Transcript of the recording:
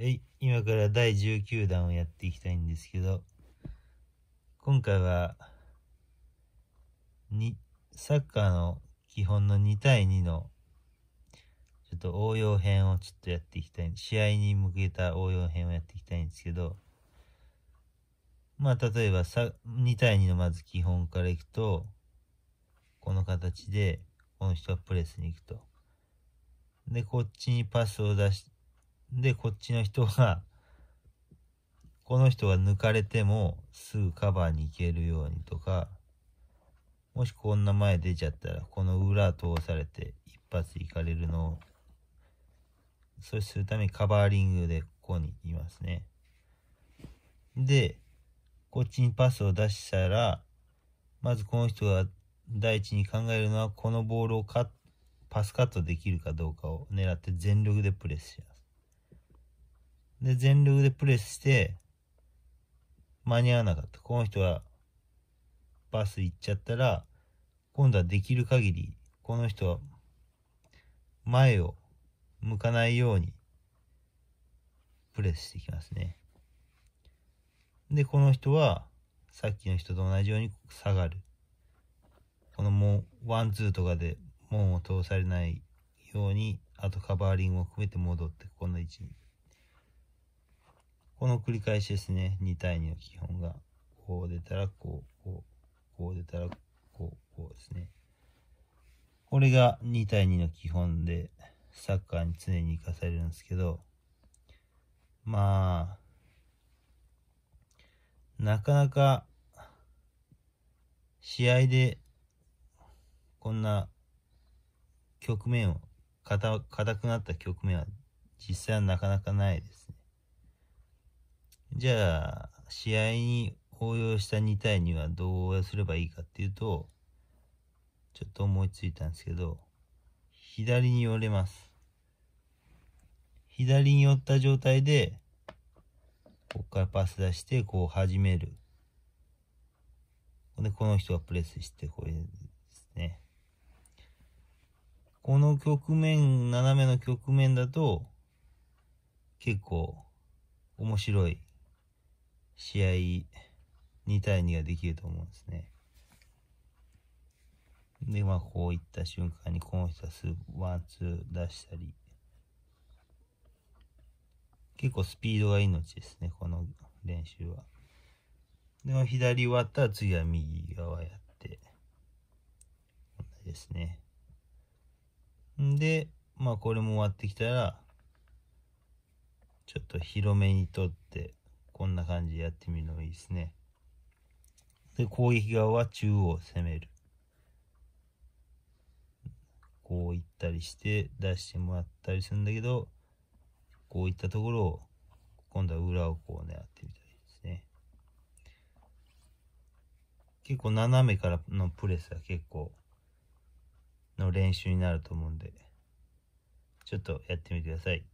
はい、今から第19弾をやっていきたいんですけど、今回は、に、サッカーの基本の2対2の、ちょっと応用編をちょっとやっていきたい、試合に向けた応用編をやっていきたいんですけど、まあ、例えばさ、2対2のまず基本からいくと、この形で、この人がプレスに行くと。で、こっちにパスを出して、で、こっちの人が、この人が抜かれてもすぐカバーに行けるようにとか、もしこんな前出ちゃったら、この裏通されて一発行かれるのを、そうするためにカバーリングでここにいますね。で、こっちにパスを出したら、まずこの人が第一に考えるのは、このボールをカパスカットできるかどうかを狙って全力でプレスします。で、全力でプレスして、間に合わなかった。この人がバス行っちゃったら、今度はできる限り、この人は前を向かないように、プレスしていきますね。で、この人は、さっきの人と同じように下がる。このもワンツーとかで門を通されないように、あとカバーリングを含めて戻って、この位置に。この繰り返しですね。2対2の基本が、こう出たら、こう、こう、こう出たら、こう、こうですね。これが2対2の基本で、サッカーに常に活かされるんですけど、まあ、なかなか、試合で、こんな、局面を、硬くなった局面は、実際はなかなかないですね。じゃあ、試合に応用した2対2はどうすればいいかっていうと、ちょっと思いついたんですけど、左に寄れます。左に寄った状態で、こっからパス出して、こう始める。で、この人がプレスして、これですね。この局面、斜めの局面だと、結構面白い試合2対2ができると思うんですね。で、まあ、こういった瞬間にこの人はスワンツー出したり、結構スピードが命ですね、この練習は。で、まあ、左終わったら次は右側やって、ですね。んで、まあ、これも終わってきたら、ちょっと広めにとって、こんな感じでやってみるのいいですね。で、攻撃側は中央を攻める。こういったりして出してもらったりするんだけど、こういったところを、今度は裏をこう狙ってみたいですね。結構斜めからのプレスは結構の練習になると思うんで、ちょっとやってみてください。